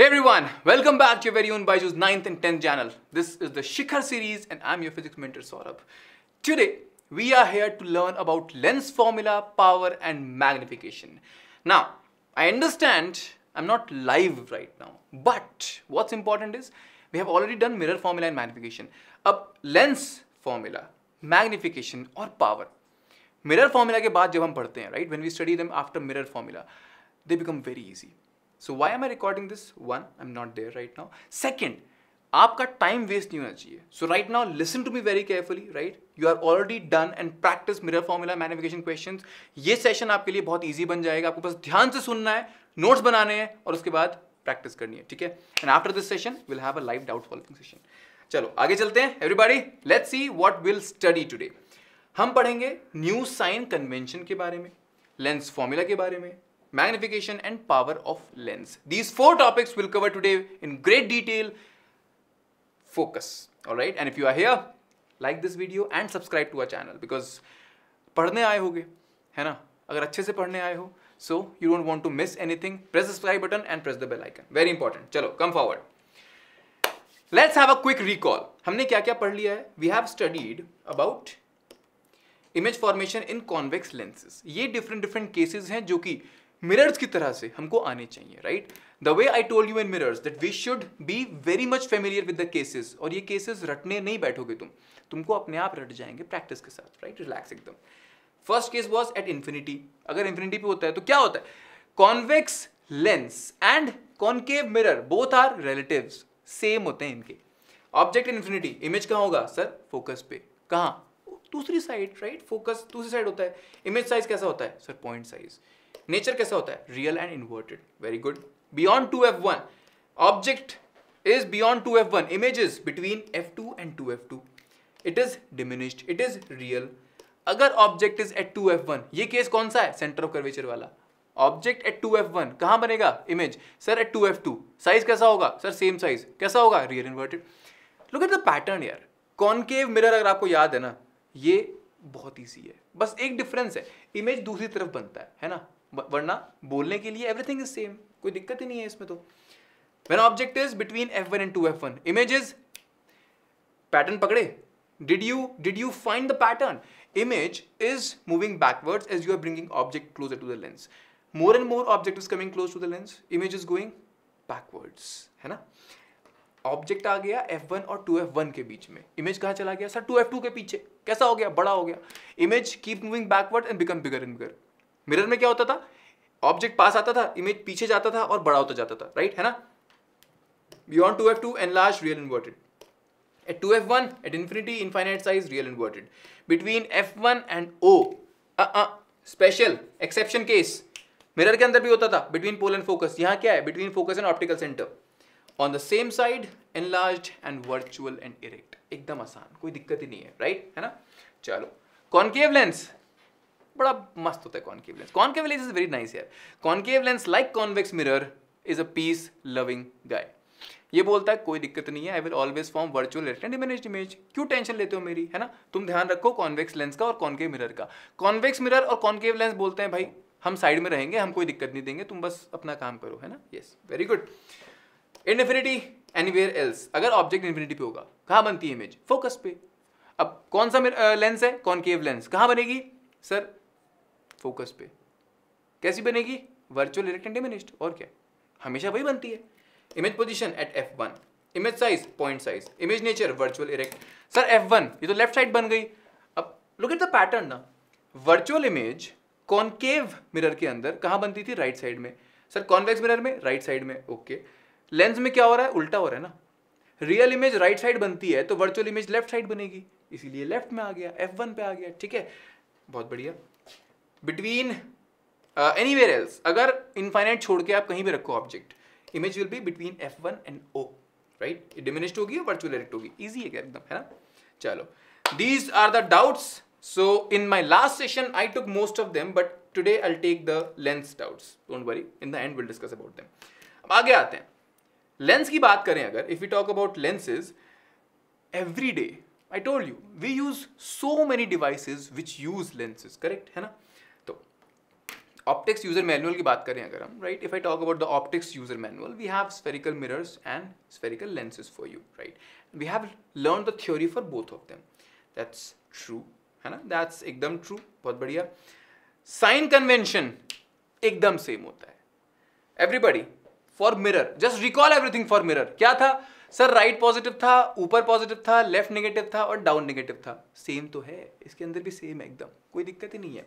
Hey everyone, welcome back to your very own Baiju's 9th and 10th channel. This is the Shikhar series and I'm your physics mentor Saurabh. Today, we are here to learn about lens formula, power and magnification. Now, I understand I'm not live right now, but what's important is we have already done mirror formula and magnification. Up lens formula, magnification or power. Mirror formula ke baad jab hum padhte hain, right? When we study them after mirror formula, they become very easy. So why am I recording this one I am not there right now second आपका time waste नहीं होना चाहिए so right now listen to me very carefully right you are already done and practice mirror formula manifestation question ये session आपके लिए बहुत easy बन जाएगा आपको बस ध्यान से सुनना है नोट्स बनाने हैं और उसके बाद प्रैक्टिस करनी है ठीक है and after this session will have a live doubt solving session चलो आगे चलते हैं everybody let's see what will study today हम पढ़ेंगे न्यू साइन कन्वेंशन के बारे में लेंस फॉर्मूला के बारे में magnification and power of lens. These four topics we'll cover today in great detail. Focus. right and if you are here, like this video and subscribe to our channel because पढ़ने आए होगे है ना अगर अच्छे से पढ़ने आए हो so you don't want to miss anything press subscribe button and press the bell icon very important चलो come forward let's have a quick recall हमने क्या क्या पढ़ लिया है we have studied about image formation in convex lenses ये different different cases हैं जो कि मिरर्स की तरह से हमको आने चाहिए right the way I told you in mirrors that we should be very much familiar with the cases और ये केसेस रटने नहीं बैठोगे तुम तुमको अपने आप रट जाएंगे प्रैक्टिस के साथ राइट रिलैक्स एकदम first case was at infinity अगर इन्फिनिटी पे होता है तो क्या होता है convex lens and concave mirror both are relative same होते हैं इनके ऑब्जेक्ट इन्फिनिटी इमेज कहाँ होगा सर फोकस पे कहाँ दूसरी साइड राइट फोकस दूसरी साइड होता है इमेज साइज कैसा होता है सर पॉइंट साइज नेचर कैसा होता है real and inverted very good beyond two F one object is between F two and two F two it is diminished it is real अगर object is at two F one ये case कौन सा है centre of curvature वाला object at two F one कहां बनेगा image sir at two F two size कैसा होगा सर सेम साइज कैसा होगा real inverted look at the pattern यार कॉनकेव मिरर अगर आपको याद है ना ये बहुत ईजी है बस एक डिफरेंस है इमेज दूसरी तरफ बनता है है ना वरना बोलने के लिए एवरीथिंग इज सेम कोई दिक्कत ही नहीं है इसमें तो when object is between F one and two F one image pattern पकड़े did you did you find the pattern image is moving backwards as you are bringing object closer to the lens more and more object is coming close to the lens image is going backwards है ना object आ गया F1 और 2F1 के बीच में image कहाँ चला गया sir 2F2 के पीछे कैसा हो गया बड़ा हो गया image keep moving backward and become bigger and bigger mirror में क्या होता था ऑब्जेक्ट पास आता था इमेज पीछे जाता था और बड़ा होता जाता था राइट है ना beyond two F two an large real inverted at two F one at infinity infinite size real inverted between F one and O special exception case mirror के अंदर भी होता था बिटवीन पोल एंड फोकस यहाँ क्या है between focus and optical centre on the same side enlarge and virtual and erect एकदम आसान कोई दिक्कत ही नहीं है राइट right? है ना चलो कॉन्केव लेंस बड़ा मस्त होता है concave lens concave lens is very nice यार concave lens like convex mirror is a peace loving guy ये बोलता है कोई दिक्कत नहीं है I will always form virtual retina image क्यों टेंशन लेते हो मेरी है ना तुम ध्यान रखो कॉन्वेक्स लेंस का और कॉनकेव मिरर का कॉन्वेक्स मिरर और कॉनकेव लेंस बोलते हैं भाई हम साइड में रहेंगे हम कोई दिक्कत नहीं देंगे तुम बस अपना काम करो है ना yes very good infinity anywhere else अगर ऑब्जेक्ट इन्फिनिटी पे होगा कहाँ बनती है इमेज फोकस पे अब कौन सा लेंस है कॉनकेव लेंस कहाँ बनेगी सर फोकस पे कैसी बनेगी वर्चुअल इरेक्टेंट मिनिस्ट और क्या हमेशा वही बनती है image position at F one image size point size image nature virtual erect sir F one ये तो लेफ्ट साइड बन गई अब लुक एट द पैटर्न ना वर्चुअल इमेज कॉन्केव मिरर के अंदर कहाँ बनती थी राइट right साइड में सर कॉन्वेक्स मिरर में राइट right साइड में ओके okay. लेंस में क्या हो रहा है उल्टा हो रहा है ना रियल इमेज राइट साइड बनती है तो वर्चुअल इमेज लेफ्ट साइड बनेगी इसीलिए लेफ्ट में आ गया एफ वन पे आ गया ठीक है बहुत बढ़िया बिटवीन एनी वेयर एल्स अगर इनफाइनाइट छोड़ के आप कहीं भी रखो object image will be between F one and O right diminished होगी वर्चुअल इलेक्ट होगी ईजी है एकदम है ना चलो these are the doubts so in my last session I took most of them but today I take the lens doubts don't worry in the end will discuss about them अब आगे आते हैं lens की बात करें अगर if you talk about lenses every day I told you we use so many devices which use lenses correct है ना ऑप्टिक्स यूजर मैनुअल की बात करें अगर हम right if I talk about the optics user manual we have spherical mirrors and spherical lenses for you right we have learn the theory for both of them that's true है ना that's एकदम true बहुत बढ़िया sign convention एकदम same होता है everybody for mirror just recall everything for mirror क्या था सर राइट पॉजिटिव था ऊपर पॉजिटिव था लेफ्ट नेगेटिव था और डाउन नेगेटिव था सेम तो है इसके अंदर भी सेम है एकदम कोई दिक्कत ही नहीं है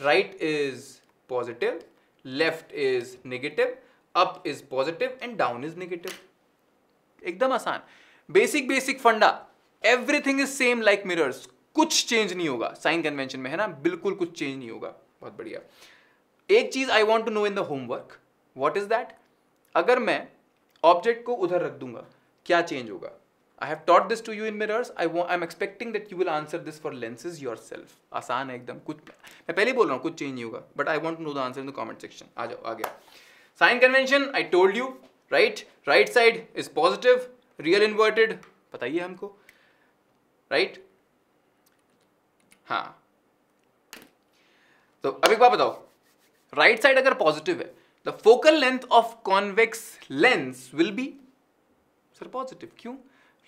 right is positive left is negative, up is positive and down is negative. एकदम आसान बेसिक बेसिक फंडा everything is same like mirrors कुछ चेंज नहीं होगा साइन कन्वेंशन में है ना बिल्कुल कुछ चेंज नहीं होगा बहुत बढ़िया एक चीज I want to know in the homework what is that अगर मैं ऑब्जेक्ट को उधर रख दूंगा क्या चेंज होगा I have taught this to you in mirrors I I am expecting that you will answer this for lenses yourself आसान है एकदम कुछ मैं पहले ही बोल रहा हूँ कुछ चेंज नहीं होगा but I want know the answer in the comment section आ जाओ आ गया sign convention I told you right right side is positive real inverted बताइए हमको राइट right? हाँ तो अब एक बात बताओ राइट साइड अगर पॉजिटिव है the focal length of convex lens will be sir positive क्यों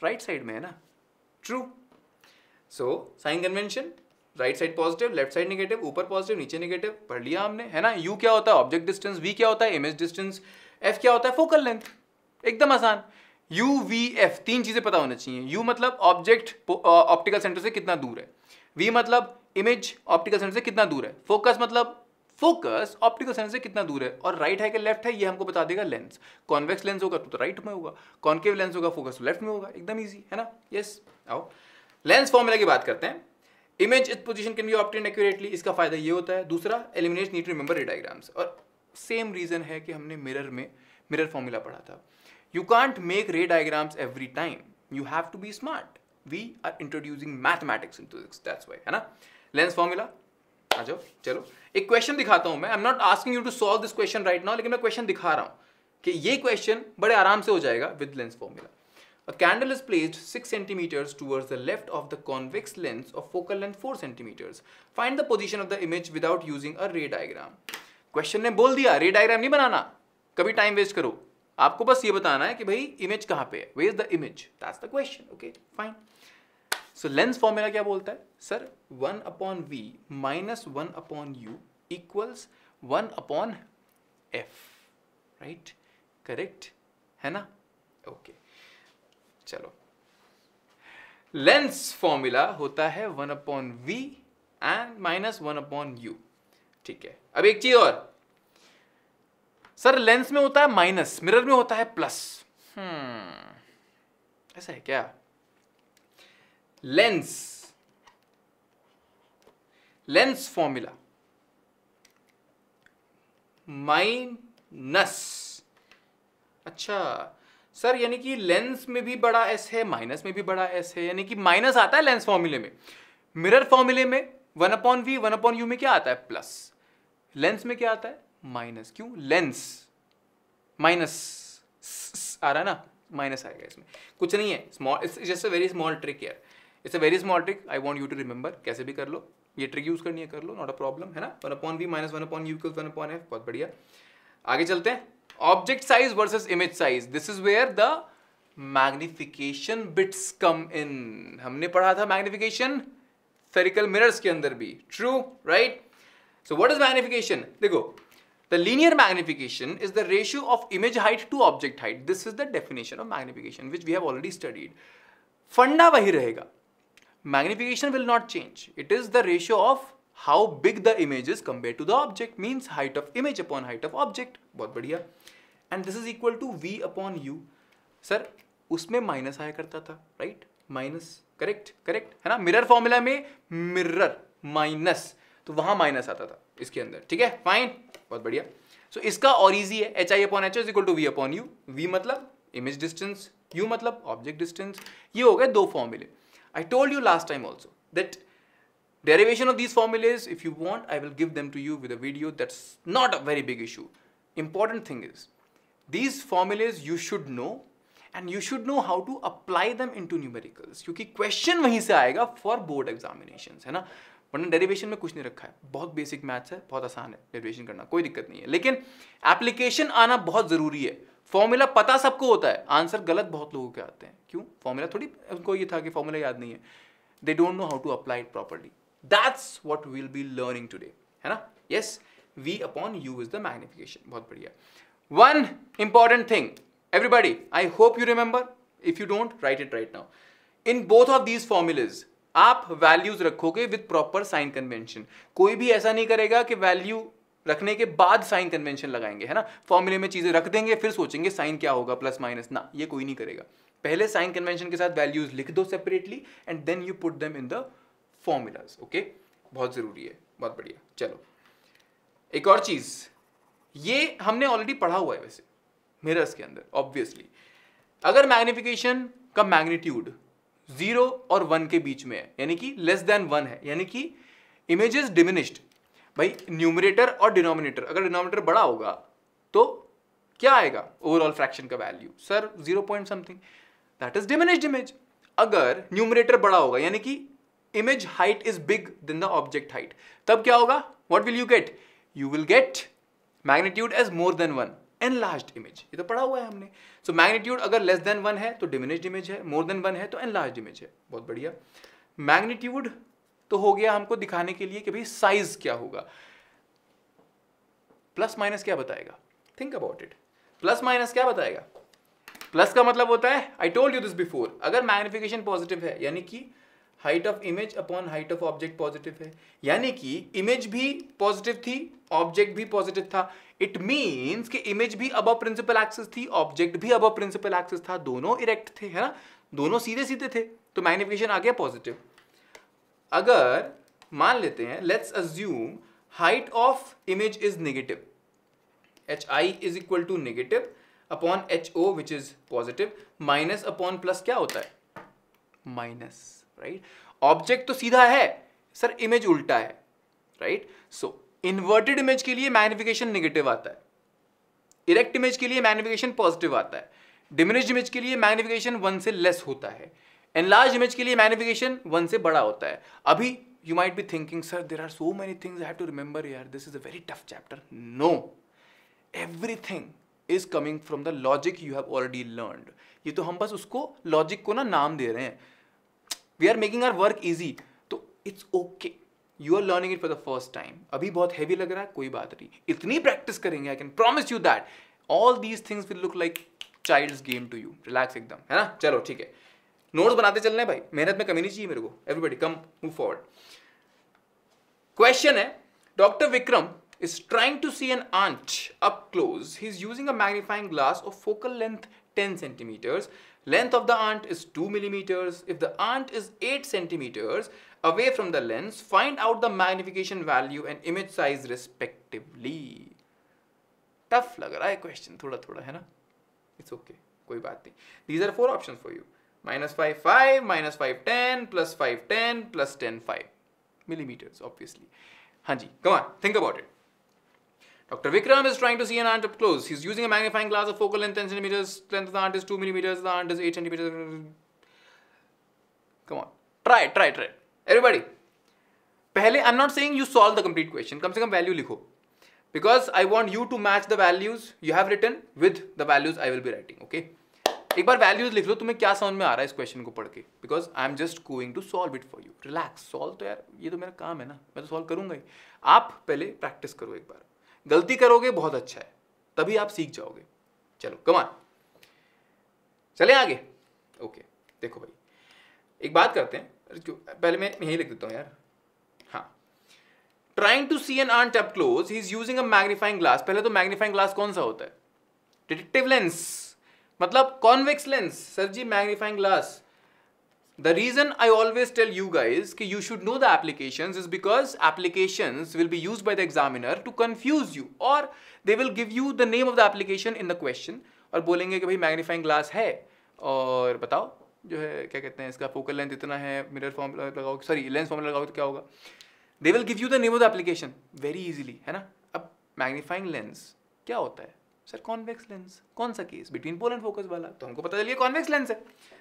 राइट साइड में है ना true so sign convention right side positive left side negative ऊपर पॉजिटिव नीचे नेगेटिव पढ़ लिया हमने है ना यू क्या होता है ऑब्जेक्ट डिस्टेंस वी क्या होता है इमेज डिस्टेंस एफ क्या होता है फोकल लेंथ एकदम आसान यू वी एफ तीन चीज़ें पता होना चाहिए यू मतलब ऑब्जेक्ट ऑप्टिकल सेंटर से कितना दूर है वी मतलब इमेज ऑप्टिकल सेंटर से कितना दूर है फोकस मतलब फोकस ऑप्टिकल सेंस से कितना दूर है और राइट है कि लेफ्ट है ये हमको बता देगा लेंस कॉन्वेक्स लेंस होगा तो, तो राइट में होगा कॉन्केव लेंस होगा फोकस तो लेफ्ट में होगा एकदम ईजी है ना यस yes. आओ लेंस फॉर्मूला की बात करते हैं image is position can be obtain accurately इसका फायदा ये होता है दूसरा eliminate need remember remember diagrams और सेम रीजन है कि हमने मिरर में मिरर फॉर्मूला पढ़ा था you can't make ray diagrams every time you have to be smart we are introducing mathematics into दिक्स दैट्स वाई है ना लेंस फॉर्मूला आ जाओ चलो एक क्वेश्चन दिखाता हूँ मैं I am not asking you to solve this question right now लेकिन मैं क्वेश्चन दिखा रहा हूँ कि ये क्वेश्चन बड़े आराम से हो जाएगा with lens formula a candle is placed six centimetres towards the left of the convex lens of focal length four centimetres find the position of the image without using a ray diagram question ने बोल दिया रे diagram नहीं बनाना कभी time waste करो आपको बस ये बताना है कि भाई इमेज कहाँ पे है where is the image that's the question okay fine so lens formula क्या बोलता है sir one upon we minus one upon U equals one upon F right correct है ना ओके okay. चलो लेंस फॉर्मूला होता है one upon V and minus one upon U ठीक है अब एक चीज और सर लेंस में होता है माइनस मिरर में होता है प्लस हम्म hmm. ऐसा है क्या लेंस लेंस फॉर्मूला माइनस अच्छा सर यानी कि लेंस में भी बड़ा एस है माइनस में भी बड़ा एस है यानी कि माइनस आता है लेंस फॉर्मूले में मिरर फॉर्मूले में one upon V one upon U में क्या आता है प्लस लेंस में क्या आता है माइनस क्यों लेंस माइनस आ रहा है ना माइनस आएगा इसमें कुछ नहीं है small it's just a very small trick यार it's a very small trick I want you to remember कैसे भी कर लो ये ट्रिक यूज़ करनी है कर लो नॉट अ प्रॉब्लम है ना one upon we minus one upon U one upon F बहुत बढ़िया आगे चलते हैं object size versus image size this is where the magnification bits come in हमने पढ़ा था मैग्निफिकेशन फेरिकल मिरर्स के अंदर भी true right so what is magnification देखो the linear magnification is the ratio of image height to object height this is the definition of magnification which we have already studied फंडा वही रहेगा magnification will not change it is the ratio of how big the image is compared to the object means height of image upon height of object. बहुत बढ़िया. And this is equal to we upon U sir उसमें minus आया करता था right minus correct correct है ना mirror formula में mirror minus तो वहां माइनस आता था इसके अंदर ठीक है फाइन बहुत बढ़िया सो so, इसका और इजी है H I upon H is equal to we upon you V मतलब इमेज डिस्टेंस यू मतलब ऑब्जेक्ट डिस्टेंस ये हो गए दो फॉर्मूले I told you last time also that derivation of these formulas, if you want, I will give them to you with a video. That's not a very big issue. Important thing is, these formulas you should know and you should know how to apply them into numericals. Because क्योंकि question वहीं से for board examinations. Examination है ना वरना derivation में कुछ नहीं रखा है बहुत बेसिक मैथ्स है बहुत आसान है डेरिवेशन करना कोई दिक्कत नहीं है लेकिन एप्लीकेशन आना बहुत ज़रूरी है फॉर्मूला पता सबको होता है आंसर गलत बहुत लोगों के आते हैं क्यों फॉर्मूला थोड़ी उनको ये था कि फॉर्मूला याद नहीं है they don't know how to apply it properly that's what will be learning today है ना yes v upon u is the magnification बहुत बढ़िया one important thing everybody I hope you remember if you don't write it right now in both of these formulas आप values रखोगे with proper sign convention कोई भी ऐसा नहीं करेगा कि वैल्यू रखने के बाद साइन कन्वेंशन लगाएंगे है ना फॉर्मूले में चीज़ें रख देंगे फिर सोचेंगे साइन क्या होगा प्लस माइनस ना ये कोई नहीं करेगा पहले साइन कन्वेंशन के साथ वैल्यूज लिख दो separately and then you put them in the formulas okay बहुत ज़रूरी है बहुत बढ़िया चलो एक और चीज़ ये हमने ऑलरेडी पढ़ा हुआ है वैसे मिरर्स के अंदर ऑब्वियसली अगर मैग्निफिकेशन का मैग्नीट्यूड जीरो और वन के बीच में है यानी कि लेस देन वन है यानी कि इमेजेस डिमिनिश्ड भाई न्यूमरेटर और डिनोमिनेटर अगर डिनोमिनेटर बड़ा होगा तो क्या आएगा ओवरऑल फ्रैक्शन का value sir zero point something that is diminished image अगर न्यूमरेटर बड़ा होगा यानी कि image height is big then the object height तब क्या होगा what will you get you will get magnitude as more than one an large image ये तो पढ़ा हुआ है हमने सो so, मैग्नीट्यूड अगर लेस देन वन है तो डिमिनिश्ड इमेज है मोर देन वन है तो एन लार्ज इमेज है बहुत बढ़िया मैग्नीट्यूड तो हो गया हमको दिखाने के लिए कि भाई साइज क्या होगा प्लस माइनस क्या बताएगा think about it plus minus क्या बताएगा प्लस का मतलब होता है I told you this before अगर मैग्निफिकेशन पॉजिटिव है यानी कि height of image upon height of object positive है यानी कि इमेज भी पॉजिटिव थी ऑब्जेक्ट भी पॉजिटिव था इट मीन कि इमेज भी अब प्रिंसिपल एक्सिस थी ऑब्जेक्ट भी अब प्रिंसिपल एक्सिस था दोनों इरेक्ट थे है ना दोनों सीधे सीधे थे तो मैग्निफिकेशन आ गया पॉजिटिव अगर मान लेते हैं let's assume height of image is negative h i is equal to negative upon h o which is positive minus upon plus क्या होता है माइनस राइट ऑब्जेक्ट तो सीधा है सर इमेज उल्टा है राइट सो इन्वर्टेड इमेज के लिए मैग्निफिकेशन नेगेटिव आता है इरेक्ट इमेज के लिए मैग्निफिकेशन पॉजिटिव आता है डिमिनिश्ड इमेज के लिए मैग्निफिकेशन वन से लेस होता है एनलार्ज लार्ज इमेज के लिए मैग्निफिकेशन वन से बड़ा होता है अभी you might be thinking sir there are so many things I have to remember यार this is a very tough chapter no everything is coming from the logic you have already learn ये तो हम बस उसको logic को ना नाम दे रहे हैं we are making our work easy तो it's okay you are learning it for the first time अभी बहुत हैवी लग रहा है कोई बात नहीं इतनी प्रैक्टिस करेंगे I can promise you that all these things will look like child game to you relax एकदम है ना चलो ठीक है नोट्स बनाते चलने भाई मेहनत में कमी नहीं चाहिए मेरे को everybody come move forward question है doctor Vikram is trying to see an ant up close he is using a magnifying glass of focal length ten centimetres length of the ant is two millimetres if the ant is eight centimetres away from the lens find out the magnification value and image size respectively tough लग रहा है question थोड़ा थोड़ा है ना it's okay okay, कोई बात नहीं these are four option for you minus 5 5 minus 5 10 plus 5 10 plus 10 5 millimeters obviously hanji come on think about it Dr. Vikram is trying to see an ant up close. He's using a magnifying glass of focal length 10 centimeters. Length of the ant is 2 millimeters. The ant is 8 centimeters. Come on. Try, try, try. Everybody. Pehle, I'm not saying you solve the complete question. Come se kam value likho. Because I want you to match the values you have written with the values I will be writing. Okay. एक बार values लिख लो तुम्हें क्या समझ में आ रहा है इस question को पढ़ के because I am just going to solve it for you relax solve तो यार ये तो मेरा काम है ना मैं तो सॉल्व करूंगा ही आप पहले प्रैक्टिस करो एक बार गलती करोगे बहुत अच्छा है तभी आप सीख जाओगे चलो कमान चले आगे ओके देखो भाई एक बात करते हैं पहले मैं यही लिख देता हूँ यार trying to see an ant up close he is using a magnifying glass पहले तो मैग्नीफाइंग ग्लास कौन सा होता है डिटेक्टिव लेंस मतलब convex lens sir ji magnifying glass the reason I always tell you guys कि you should know the application is because application will be use by the examiner to confuse you और they will give you the name of the application in the question और बोलेंगे कि भाई magnifying glass है और बताओ जो है क्या कहते हैं इसका फोकल लेंथ इतना है मिरर फॉर्म लगाओ सॉरी लेंस फॉर्म लगाओ तो क्या होगा they will give you the name of the application very easily है ना अब मैग्नीफाइंग लेंस क्या होता है सर कॉन्वेक्स लेंस कौन सा case between pole and focus वाला तो हमको पता चल गया कॉन्वेक्स लेंस है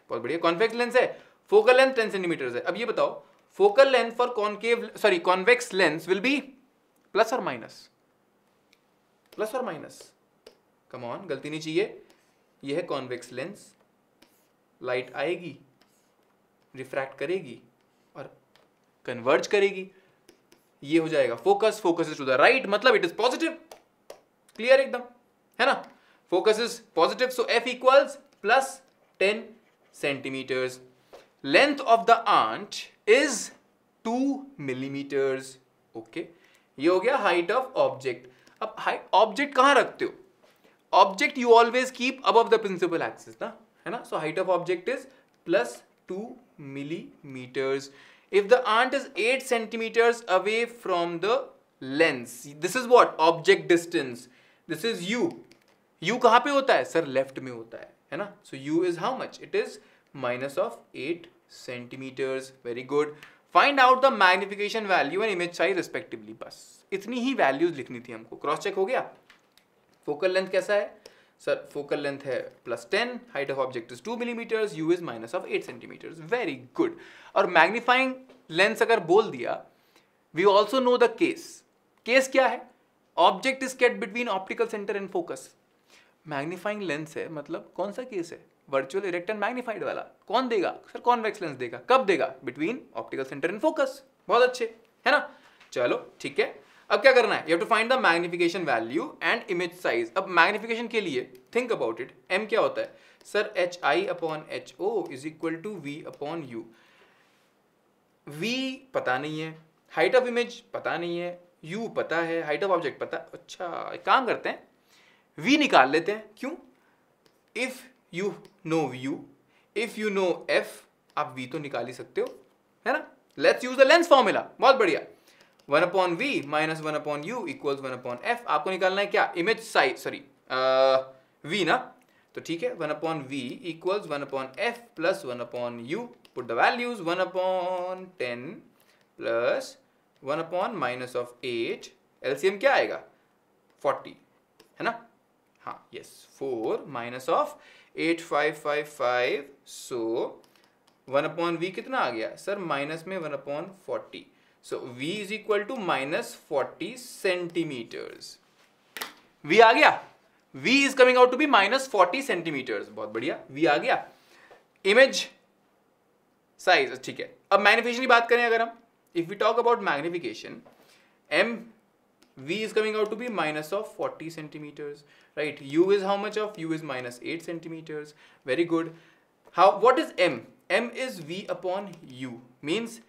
बहुत बढ़िया कॉन्वेक्स लेंस है फोकल लेंथ टेन सेंटीमीटर है अब ये बताओ focal length for concave sorry convex lens will be plus और माइनस प्लस और माइनस कम ऑन गलती नहीं चाहिए यह है कॉन्वेक्स लेंस लाइट आएगी रिफ्रैक्ट करेगी और कन्वर्ज करेगी ये हो जाएगा focus focus is to the right मतलब इट इज पॉजिटिव क्लियर एकदम है ना focus is positive so f equals plus ten centimetres length of the ant is two millimetres okay ये हो गया हाइट ऑफ ऑब्जेक्ट अब हाइट ऑब्जेक्ट कहाँ रखते हो object you always keep above the principal axis ना है ना so height of object is plus two millimeters if the ant is 8 centimeters away from the lens this is what object distance this is u u कहाँ पे होता है sir left में होता है है ना so u is how much it is minus of eight centimetres very good find out the magnification value and image size respectively बस इतनी ही वैल्यूज लिखनी थी हमको क्रॉस चेक हो गया फोकल लेंथ कैसा है सर फोकल लेंथ है plus ten height of object is two millimetres u is minus of eight centimetres very good और मैग्नीफाइंग लेंस अगर बोल दिया we also know the case case क्या है object is kept between optical centre and focus magnifying lens है मतलब कौन सा केस है वर्चुअल इरेक्ट एंड मैग्नीफाइड वाला कौन देगा सर कॉन्वेक्स लेंस देगा कब देगा between optical centre and focus बहुत अच्छे है ना चलो ठीक है अब क्या करना है you have to find the magnification value and image size अब मैग्निफिकेशन के लिए थिंक अबाउट इट एम क्या होता है sir h I upon h o is equal to we upon you v पता नहीं है हाइट ऑफ इमेज पता नहीं है यू पता है हाइट ऑफ ऑब्जेक्ट पता अच्छा काम करते हैं वी निकाल लेते हैं क्यों if you know u if you know f आप वी तो निकाल ही सकते हो है ना let's use the lens formula बहुत बढ़िया one upon we minus one upon u equal one upon f आपको निकालना है क्या इमेज साइज सॉरी वी ना तो ठीक है one upon v equal one upon f plus one upon u put the values one upon ten plus one upon minus of eight LCM क्या आएगा फोर्टी है ना हाँ yes four minus of eight five five five so one upon v कितना आ गया sir minus में one upon forty so v is equal to minus forty centimetres v आ गया v is coming out to be minus forty centimetres बहुत बढ़िया v आ गया image size ठीक है अब मैग्निफिकेशन की बात करें अगर हम if we talk about magnification m v is coming out to be minus of 40 centimeters right u is how much of u is minus 8 centimeters very good how what is m m is v upon u means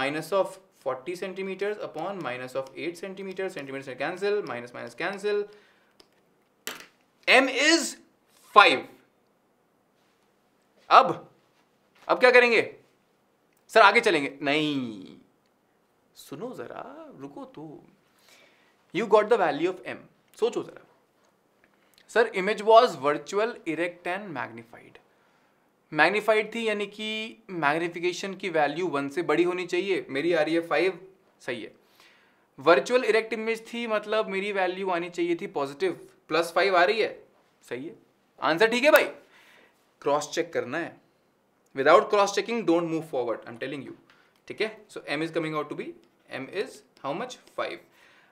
minus of 40 centimeters upon minus of 8 centimeters centimeters cancel minus minus cancel m is 5 ab ab kya karenge sir aage chalenge nahi suno zara ruko तो you got the value of m सोचो जरा sir image was virtual erect and magnified magnified थी यानी कि magnification की value one से बड़ी होनी चाहिए मेरी आ रही है फाइव सही है वर्चुअल इरेक्ट इमेज थी मतलब मेरी वैल्यू आनी चाहिए थी पॉजिटिव प्लस फाइव आ रही है सही है आंसर ठीक है भाई क्रॉस चेक करना है without cross checking don't move forward I am telling you ठीक है so m is coming out to be m is how much five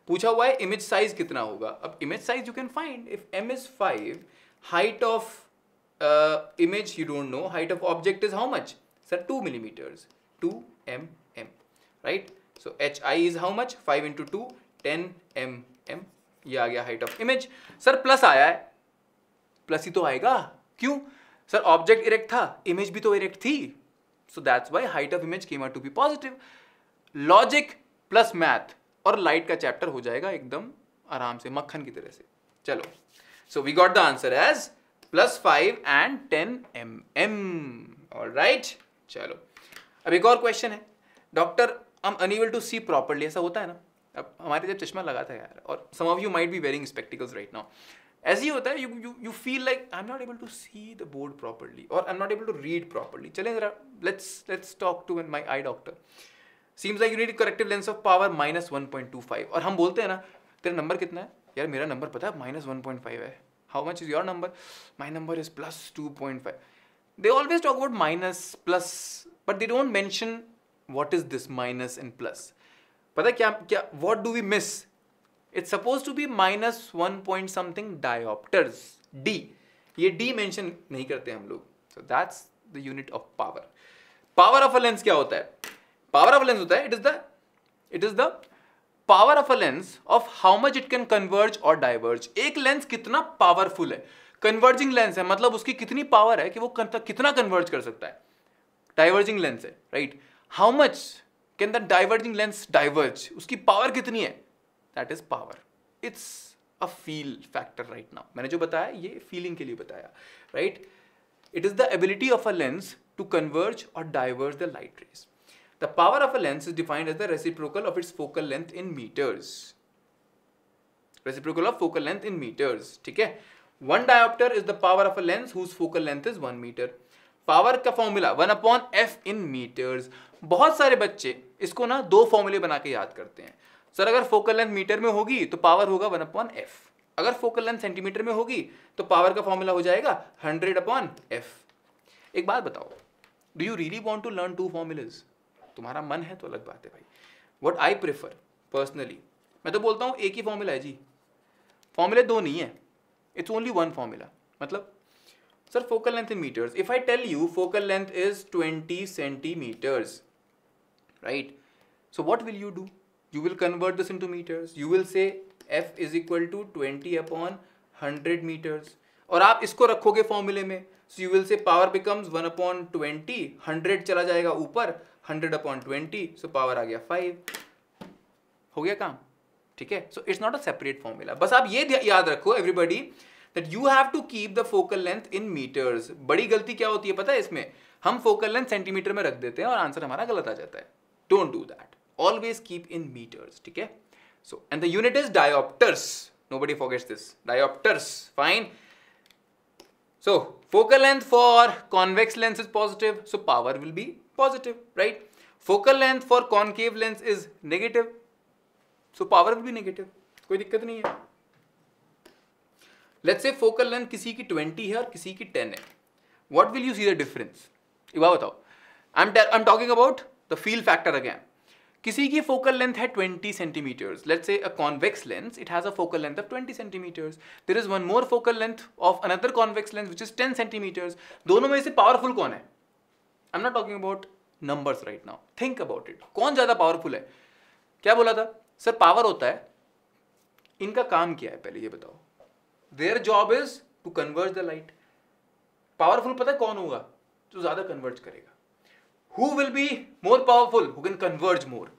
पूछा हुआ है इमेज साइज कितना होगा अब image size you can find if m is five height of image you don't know height of object is how much sir two millimetres two m m right so h i is how much five into two ten m m ये आ गया height of image sir plus आया है plus ही तो आएगा क्यों sir object erect था इमेज भी तो इरेक्ट थी so that's why height of image came are to be positive logic plus math और लाइट का चैप्टर हो जाएगा एकदम आराम से मक्खन की तरह से चलो so we got the answer as plus five and ten m m और राइट चलो अब एक और क्वेश्चन है डॉक्टर आम अनएबल टू सी प्रॉपरली ऐसा होता है ना अब हमारे जब चश्मा लगा था यार और some of you might be wearing spectacles right now ऐसे ही होता है you you you feel like I am not able to see the board properly और I am not able to read properly चले जरा let's let's talk to my eye doctor seems like unit corrective lens of power minus one point two five और हम बोलते हैं ना तेरा number कितना है यार मेरा नंबर पता है माइनस वन पॉइंट फाइव है how much is your number my number is plus two point five they always talk about minus plus but they don't mention what is this minus and plus पता क्या क्या what do we miss it's suppose to be minus one point something dioptres D ये D mention नहीं करते हम लोग so that's the unit of power power of a lens क्या होता है पावर ऑफ लेंस होता है it is the it is the power of a lens of how much it can converge और डाइवर्ज एक लेंस कितना powerful है converging lens है मतलब उसकी कितनी पावर है कि वो कितना कन्वर्ज कर सकता है डाइवर्जिंग लेंस है right how much can the diverging lens diverge उसकी पावर कितनी है that is power it's a feel factor right now मैंने जो बताया ये फीलिंग के लिए बताया right it is the ability of a lens to converge और diverge the light rays The power of a lens is defined as the reciprocal of its focal length in meters. Reciprocal of focal length in meters. ठीक है One diopter is the power of a lens whose focal length is one meter. Power का formula one upon F in meters बहुत सारे बच्चे इसको ना दो फॉर्मूले बना के याद करते हैं सर अगर फोकल लेंथ मीटर में होगी तो पावर होगा वन अपॉन एफ अगर फोकल लेंथ सेंटीमीटर में होगी तो पावर का फॉर्मूला हो जाएगा हंड्रेड अपॉन एफ एक बात बताओ do you really want to learn two formulas तुम्हारा मन है तो अलग बात है भाई वट आई प्रेफर पर्सनली मैं तो बोलता हूँ एक ही फॉर्मूला है जी फॉर्मूले दो नहीं है इट्स ओनली वन फॉर्मूला मतलब sir focal length in meters if I tell you focal length is twenty centimeters right so what will you do you will convert this into meters you will say F is equal to twenty upon hundred meters और आप इसको रखोगे फॉर्मूले में so you will say power becomes one upon twenty hundred चला जाएगा ऊपर hundred upon twenty so power आ गया फाइव हो गया काम ठीक है so it's not a separate formula बस आप ये याद रखो everybody that you have to keep the focal length in meters बड़ी गलती क्या होती है पता है इसमें हम फोकल लेंथ सेंटीमीटर में रख देते हैं और आंसर हमारा गलत आ जाता है don't do that always keep in meters ठीक है so and the unit is diopters buddy forgets this diopters fine so focal length for convex lens is positive so power will be positive right focal length for concave lens is negative so power भी negative कोई दिक्कत नहीं है let's say focal length किसी की 20 है और किसी की 10 है what will you see the difference युवा बताओ I am I am talking about the feel factor again किसी की फोकल लेंथ है 20 centimeters let's say a convex lens it has a focal length of 20 centimeters there is one more focal length of another convex lens which is 10 centimeters दोनों में से powerful कौन है I am not talking about numbers right now think about it कौन ज़्यादा powerful है क्या बोला था सर पावर होता है इनका काम क्या है पहले ये बताओ their job is to converge the light powerful पता है कौन होगा जो ज़्यादा कन्वर्ज करेगा who will be more powerful who can converge more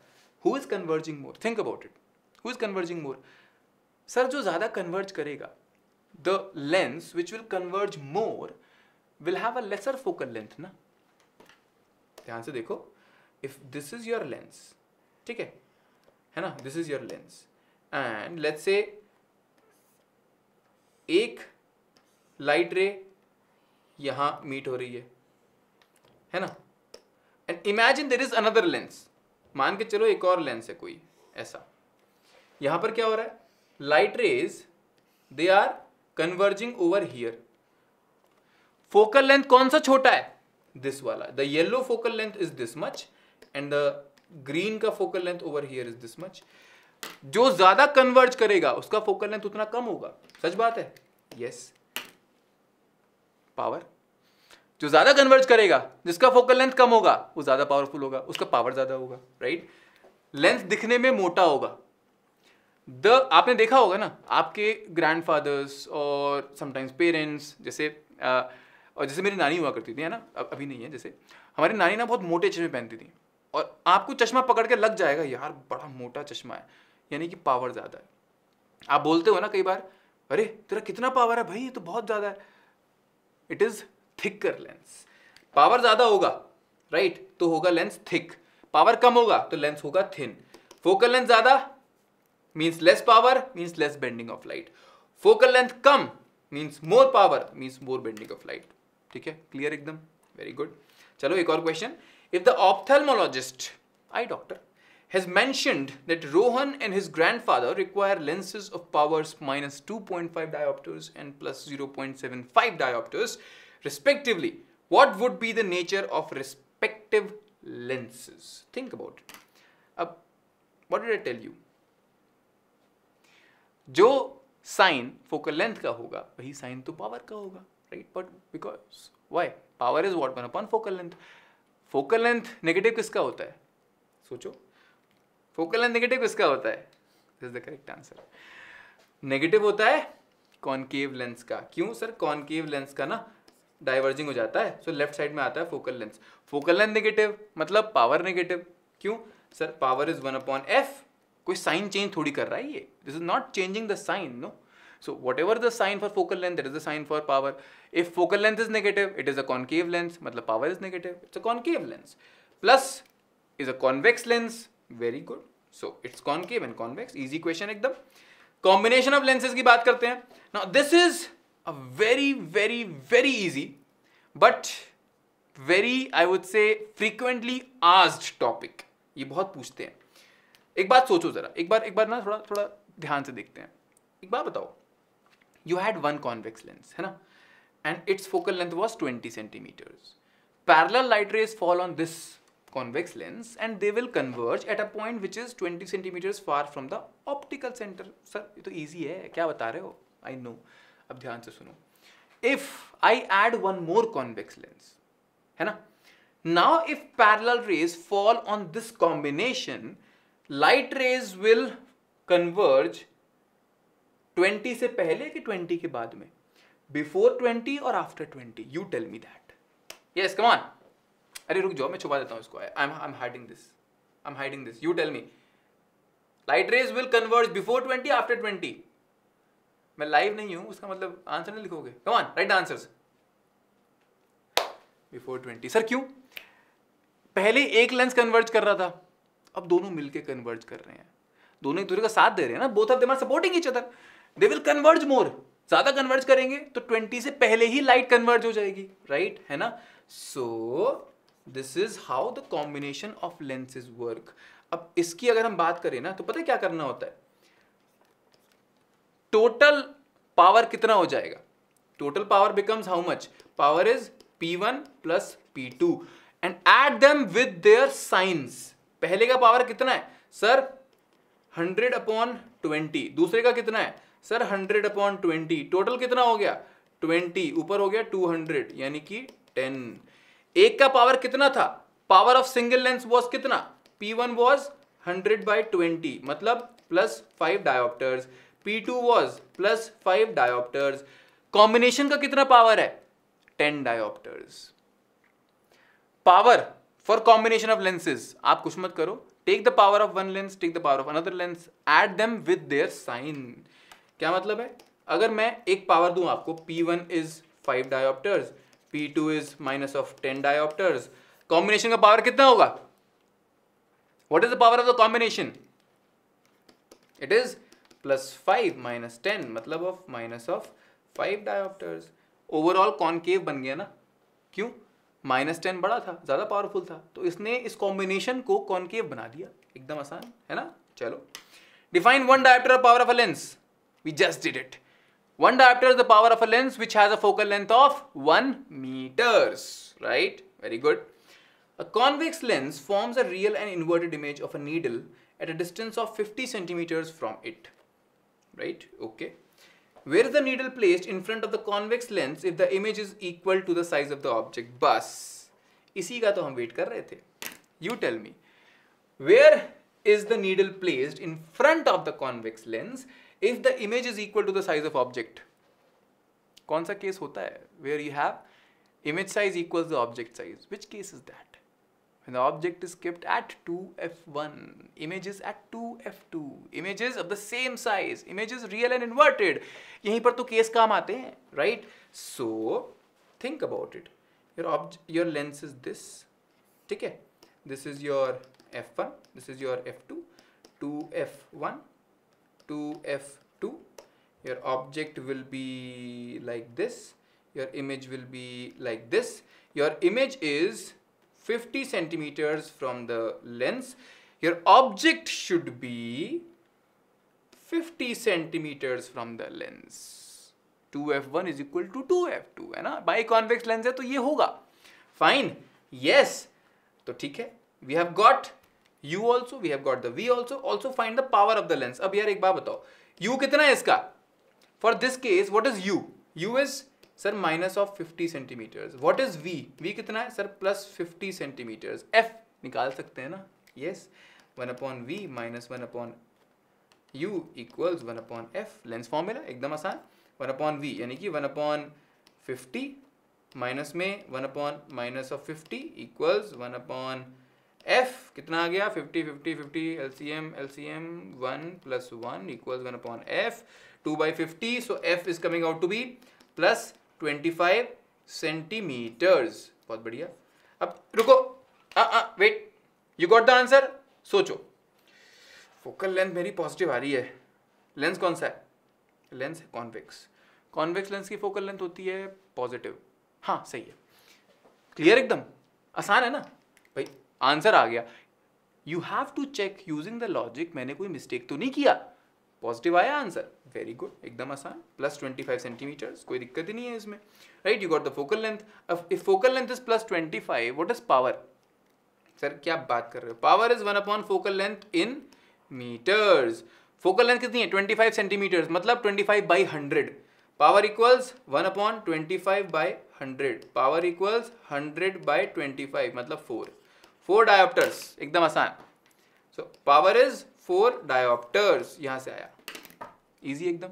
who is converging more think about it who is converging more sir जो ज़्यादा कन्वर्ज करेगा the lens which will converge more will have a lesser focal length ना ध्यान से देखो if this is your lens ठीक है है ना this is your lens and let's say एक लाइट रे यहां मीट हो रही है है ना and imagine there is another lens मान के चलो एक और लेंस है कोई ऐसा यहां पर क्या हो रहा है light rays they are converging over here focal length कौन सा छोटा है दिस वाला the yellow focal length is this much and the green का focal length over here is this much जो ज्यादा कन्वर्ज करेगा उसका फोकल लेंथ उतना कम होगा सच बात है यस yes. पावर जो ज्यादा कन्वर्ज करेगा जिसका फोकल लेंथ कम होगा वो ज्यादा पावरफुल होगा उसका पावर ज्यादा होगा राइट लेंथ दिखने में मोटा होगा द आपने देखा होगा ना आपके ग्रैंडफादर्स और समटाइम्स पेरेंट्स जैसे आ, uh, और जैसे मेरी नानी हुआ करती थी है ना अब अभी नहीं है जैसे हमारी नानी ना बहुत मोटे चश्मे पहनती थी और आपको चश्मा पकड़ के लग जाएगा यार बड़ा मोटा चश्मा है यानी कि पावर ज़्यादा है आप बोलते हो ना कई बार अरे तेरा कितना पावर है भाई ये तो बहुत ज़्यादा है it is thicker lens power ज़्यादा होगा राइट तो होगा लेंस थिक पावर कम होगा तो लेंस होगा थिन फोकल लेंथ ज़्यादा means less power means less bending of light focal length कम means more power means more bending of light ठीक है क्लियर एकदम वेरी गुड चलो एक और question if the ophthalmologist eye doctor has mentioned that Rohan and his grandfather require lenses of powers minus two point five diopters and plus zero point seven five diopters respectively what would be the nature of respective lenses think about it अब what did I tell you जो sign focal length का होगा वही sign तो power का होगा right? But because why? Power is what one upon focal length. Focal length negative किसका होता है सोचो फोकल लेंथ नेगेटिव किसका होता है this is the correct answer negative होता है कॉन्केव लेंस का क्यों सर कॉन्केव लेंस का ना डाइवर्जिंग हो जाता है सो लेफ्ट साइड में आता है focal lens focal length negative मतलब पावर नेगेटिव क्यों sir power is one upon F कोई साइन चेंज थोड़ी कर रहा है ये this is not changing the sign no So whatever the sign for focal length, that is the sign for power. If focal length is negative, it is a concave lens. Matlab power is negative, it's a concave lens. Plus is a convex lens. Very good. So it's concave and convex. Easy question एकदम. Combination of lenses की बात करते हैं. Now this is a very very very easy, but very I would say frequently asked topic. ये बहुत पूछते हैं. एक बात सोचो जरा. एक बार एक बार ना थोड़ा थोड़ा ध्यान से देखते हैं. एक बार बताओ you had one convex lens, hai na? and its focal length was 20 centimeters. Parallel light rays fall on this convex lens and they will converge at a point which is 20 centimeters far from the optical center. Sir, ये तो easy है क्या बता रहे हो? I know. अब ध्यान से सुनो. If I add one more convex lens, है ना? Now if parallel rays fall on this combination, light rays will converge twenty से पहले कि ट्वेंटी के बाद में बिफोर ट्वेंटी और after twenty you tell me that yes come on अरे रुक जाओ मैं छुपा देता हूँ इसको I am I am hiding this I am hiding this you tell me light rays will convert before twenty after twenty मैं लाइव नहीं हूं उसका मतलब आंसर नहीं लिखोगे come on right answers before twenty sir क्यों पहले एक लेंस कन्वर्ज कर रहा था अब दोनों मिलके कन्वर्ज कर रहे हैं दोनों एक दूसरे का साथ दे रहे हैं ना both of them are supporting each other they will converge more ज्यादा कन्वर्ज करेंगे तो ट्वेंटी से पहले ही लाइट कन्वर्ज हो जाएगी राइट right? है ना so this is how the combination of lenses work अब इसकी अगर हम बात करें ना तो पता है क्या करना होता है टोटल पावर कितना हो जाएगा total power becomes how much power is P one plus P two and add them with their signs पहले का पावर कितना है सर हंड्रेड अपॉन ट्वेंटी दूसरे का कितना है sir hundred upon twenty total कितना हो गया ट्वेंटी ऊपर हो गया टू हंड्रेड यानी कि टेन एक का पावर कितना था power of single lens was कितना P one was hundred by twenty मतलब plus five diopters P two was plus five diopters combination का कितना पावर है ten diopters power for combination of lenses आप कुछ मत करो take the power of one lens take the power of another lens add them with their sign क्या मतलब है अगर मैं एक पावर दूं आपको P1 one is five diopters P2 two is minus of ten diopters combination का power कितना होगा what is the power of the combination it is plus five minus ten मतलब of minus of five diopters overall concave बन गया ना क्यों minus ten बड़ा था ज़्यादा पावरफुल था तो इसने इस कॉम्बिनेशन को कॉनकेव बना दिया एकदम आसान है ना चलो define one diopter power of a lens We just did it. One diopter is the power of a lens which has a focal length of 1 meters, right? Very good. A convex lens forms a real and inverted image of a needle at a distance of 50 centimeters from it, right? Okay. Where is the needle placed in front of the convex lens if the image is equal to the size of the object? Bus. इसी का तो हम wait कर रहे थे. You tell me. Where is the needle placed in front of the convex lens if the image is equal to the size of object कौन सा case होता है where you have image size equal the object size which case is that the object is kept at two F one image is at two F two image of the same size image is real and inverted यहीं पर तो case काम आते हैं right so think about it your object your lens is this ठीक है this is your F one this is your F two two F one to f2 your object will be like this your image will be like this your image is 50 centimeters from the lens your object should be 50 centimeters from the lens 2f1 is equal to 2f2 है ना by convex lens है तो ये होगा fine yes yes. तो ठीक है we have got you also we have got the we also also find the power of the lens अब यार एक baat बताओ यू कितना है इसका for this case what is U U is sir minus of fifty centimeters what is V V कितना है sir plus fifty centimeters F निकाल सकते हैं ना yes one upon we minus one upon U equals one upon F lens formula एकदम आसान one upon V यानी कि वन अपॉन फिफ्टी माइनस में one upon minus of fifty equals one upon F कितना आ गया fifty fifty fifty L C M L C M one plus one equal one upon F two by fifty so F is coming out to be plus twenty five centimeters बहुत बढ़िया अब रुको wait you got the answer सोचो focal length मेरी positive आ रही है lens कौन सा है लेंस है कॉन्वेक्स कॉन्वेक्स लेंस की फोकल लेंथ होती है पॉजिटिव हाँ सही है क्लियर एकदम आसान है ना भाई आंसर आ गया you have to check using the logic मैंने कोई मिस्टेक तो नहीं किया पॉजिटिव आया आंसर वेरी गुड एकदम आसान प्लस ट्वेंटी फाइव सेंटीमीटर्स कोई दिक्कत ही नहीं है इसमें right you got the focal length if focal length is plus twenty five what is power sir क्या आप बात कर रहे हो power is one upon focal length in metres focal length कितनी है ट्वेंटी फाइव सेंटीमीटर्स मतलब twenty five by hundred power equals one upon twenty five by hundred power equals hundred by twenty five मतलब four four dioptres एकदम आसान so power is four dioptres यहां से आया easy एकदम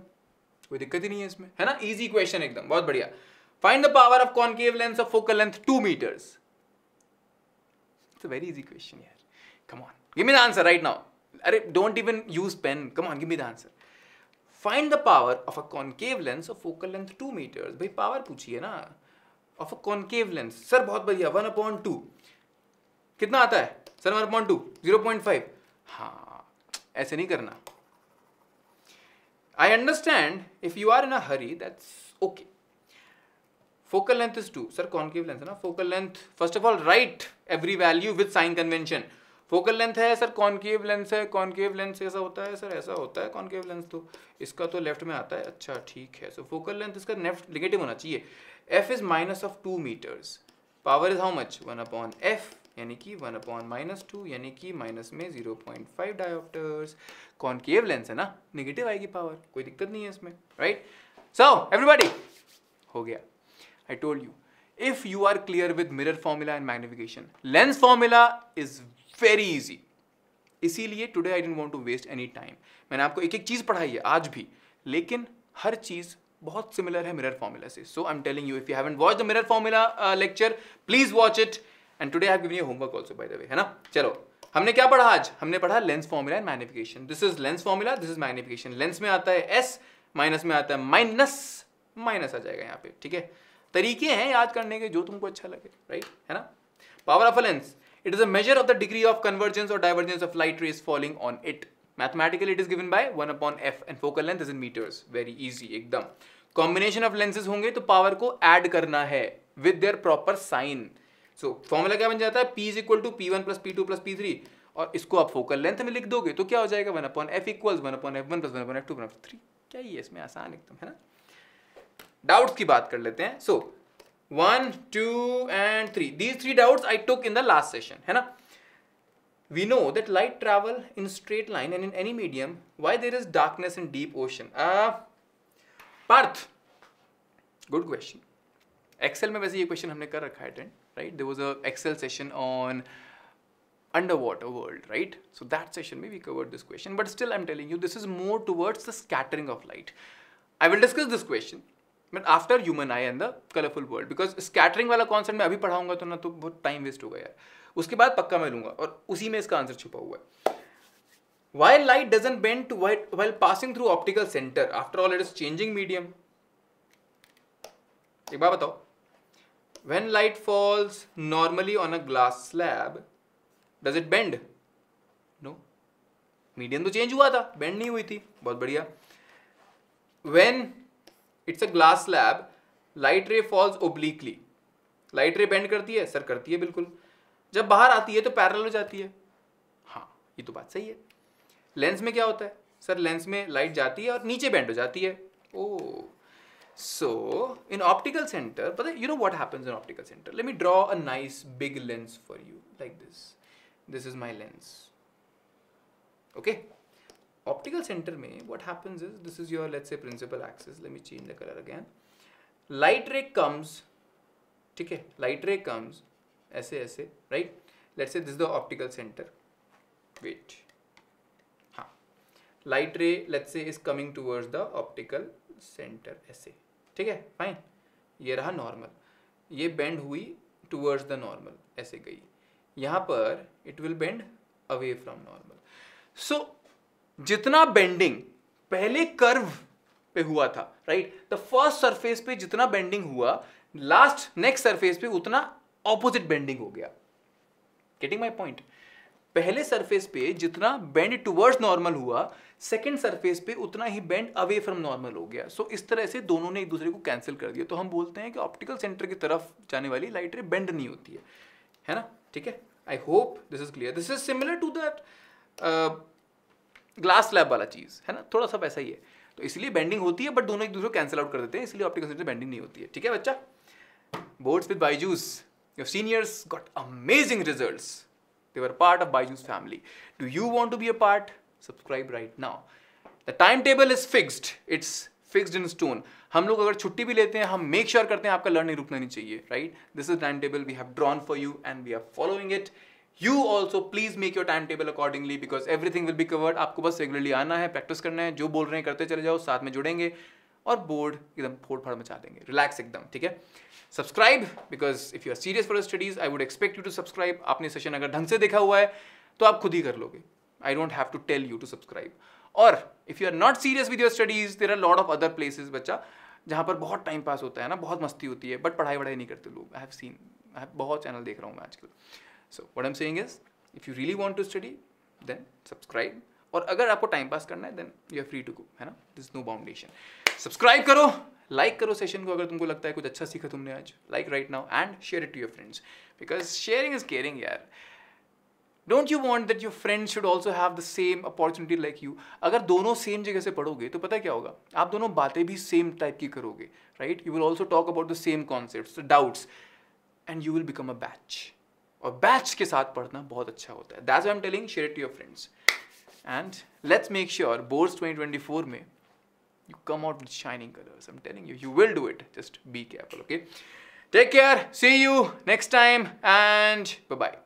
कोई दिक्कत ही नहीं है इसमें है ना इजी क्वेश्चन एकदम बहुत बढ़िया find the power of concave lens of focal length two metres it's a very easy question यार come on give me the answer right now अरे don't even use pen come on give me the answer find the power of a concave lens of focal length two metres भाई power पूछिए ना of a concave lens sir बहुत बढ़िया one upon two कितना आता है sir one point two zero point five हाँ ऐसे नहीं करना I understand if you are in a hurry that's okay focal length is two sir concave length है ना focal length first of all write every value with sign convention focal length है sir concave lens है concave lens ऐसा होता है sir ऐसा होता है कॉन्केव लेंस तो इसका तो लेफ्ट में आता है अच्छा ठीक है सो फोकल लेंथ इसका नेफ्ट नेगेटिव होना चाहिए F is minus of two metres power is how much one upon F यानी कि वन अपॉन माइनस टू यानी कि माइनस में जीरो पॉइंट फाइव डायोप्टर्स केव लेंस है ना निगेटिव आएगी पावर कोई दिक्कत नहीं है इसमें राइट सो एवरीबॉडी हो गया I told you if you are clear with mirror formula and magnification lens formula is very easy इसीलिए today I don't want to waste any time मैंने आपको एक एक चीज़ पढ़ाई है आज भी लेकिन हर चीज़ बहुत सिमिलर है मिरर फॉर्मूला से so I am telling you if you haven't watch the mirror formula lecture please watch it and today I have given you homework also by the way है ना चलो हमने क्या पढ़ा आज हमने पढ़ा lens formula and magnification this is lens formula this is magnification lens में आता है एस माइनस में आता है माइनस माइनस आ जाएगा यहाँ पे ठीक है तरीके हैं याद करने के जो तुमको अच्छा लगे राइट है ना power of a lens it is a measure of the degree of convergence और divergence of light rays falling on it mathematical it is given by one upon F and focal length is in metres very easy एकदम combination of lenses होंगे तो power को add करना है with their proper sign so formula क्या बन जाता है P is equal to P one plus P to plus P three और इसको आप फोकल लेंथ में लिख दोगे तो क्या हो जाएगा one upon F equal one upon F one plus one upon F two one three क्या ये इसमें आसान एकदम है ना डाउट की बात कर लेते हैं so one two and three these three doubt I took in the last session है ना we know that light travel in straight line and in any medium why there is darkness in deep ocean Ah, uh parth good question Excel में वैसे ये question हमने कर रखा है attend right? There was a Excel session on underwater world, right? So that session, maybe covered this question, but still I'm telling you, this is more towards the scattering of light. I will discuss this question, but after human eye and the colorful world, because scattering वाला concept मैं अभी पढ़ाऊंगा तो ना to बहुत time waste होगा यार. उसके बाद पक्का मैं लूंगा और उसी में इसका answer While light doesn't bend to white while passing through optical center, after all it is changing medium. Ek बार batao. When light falls normally on a glass slab, does it bend? No. Medium तो change हुआ था bend नहीं हुई थी बहुत बढ़िया when it's a glass slab light ray falls obliquely light ray bend करती है सर करती है बिल्कुल जब बाहर आती है तो पैरल हो जाती है हाँ ये तो बात सही है लेंस में क्या होता है सर लेंस में लाइट जाती है और नीचे बेंड हो जाती है ओ oh, So in optical center, but you know what happens in optical center. Let me draw a nice big lens for you like this. This is my lens. Okay. Optical center may what happens is this is your let's say principal axis. Let me change the color again. Light ray comes. Okay. Light ray comes. ऐसे ऐसे right. Let's say this is the optical center. Wait. Huh. Light ray let's say is coming towards the optical center. ऐसे ठीक है fine ये रहा normal ये bend हुई towards the normal ऐसे गई यहाँ पर it will bend away from normal so जितना बेंडिंग पहले कर्व पे हुआ था राइट द फर्स्ट सरफेस पे जितना बेंडिंग हुआ लास्ट नेक्स्ट सरफेस पे उतना ऑपोजिट बेंडिंग हो गया गेटिंग माई पॉइंट पहले सरफेस पे जितना बेंड टूवर्ड्स नॉर्मल हुआ सेकेंड सरफेस पे उतना ही बेंड अवे फ्रॉम नॉर्मल हो गया सो so, इस तरह से दोनों ने एक दूसरे को कैंसिल कर दिया तो हम बोलते हैं कि ऑप्टिकल सेंटर की तरफ जाने वाली लाइट रे बेंड नहीं होती है है ना ठीक है I hope this is clear this is similar to that glass slab वाला चीज़ है ना थोड़ा सा वैसा ही है तो इसलिए बेंडिंग होती है बट दोनों एक दूसरे को कैंसिल आउट कर देते हैं इसलिए ऑप्टिकल सेंटर बेंडिंग नहीं होती है ठीक है बच्चा boards with Byju's your seniors got amazing results They were part of Baiju's family. Do you want to be a part? Subscribe right now. The timetable is fixed. It's fixed in stone हम लोग अगर छुट्टी भी लेते हैं हम make sure sure करते हैं आपका लर्निंग रुकना नहीं चाहिए right this is timetable we have drawn for you and we are following it you also please make your timetable accordingly because everything will be covered आपको बस regularly आना है प्रैक्टिस करना है जो बोल रहे हैं करते चले जाओ साथ में जुड़ेंगे और बोर्ड एकदम फोड़ फाड़ मचा देंगे रिलैक्स एकदम ठीक है subscribe because if you are serious for studies I would expect you to subscribe आपने सेशन अगर ढंग से देखा हुआ है तो आप खुद ही कर लोगे I don't have to tell you to subscribe और if you are not serious with your studies there are lot of other places बच्चा जहाँ पर बहुत टाइम पास होता है ना बहुत मस्ती होती है बट पढ़ाई वढ़ाई नहीं करते लोग I have seen I have बहुत चैनल देख रहा हूँ मैं आजकल so what am saying is if you really want to study then subscribe और अगर आपको टाइम पास करना है then you are free to go है ना दिस नो बाउंडेशन सब्सक्राइब करो लाइक करो सेशन को अगर तुमको लगता है कुछ अच्छा सीखा तुमने आज like right now and share it to your friends because sharing is caring यार don't you want that your friend should also have the same opportunity like you अगर दोनों सेम जगह से पढ़ोगे तो पता क्या होगा आप दोनों बातें भी सेम टाइप की करोगे right you will also talk about the same concept doubts and you will become a batch और बैच के साथ पढ़ना बहुत अच्छा होता है that's I am telling share to your friends and let's make sure boards four में you come out with shining colors. I'm telling you, you will do it. Just be careful, okay? Take care. See you next time and bye-bye.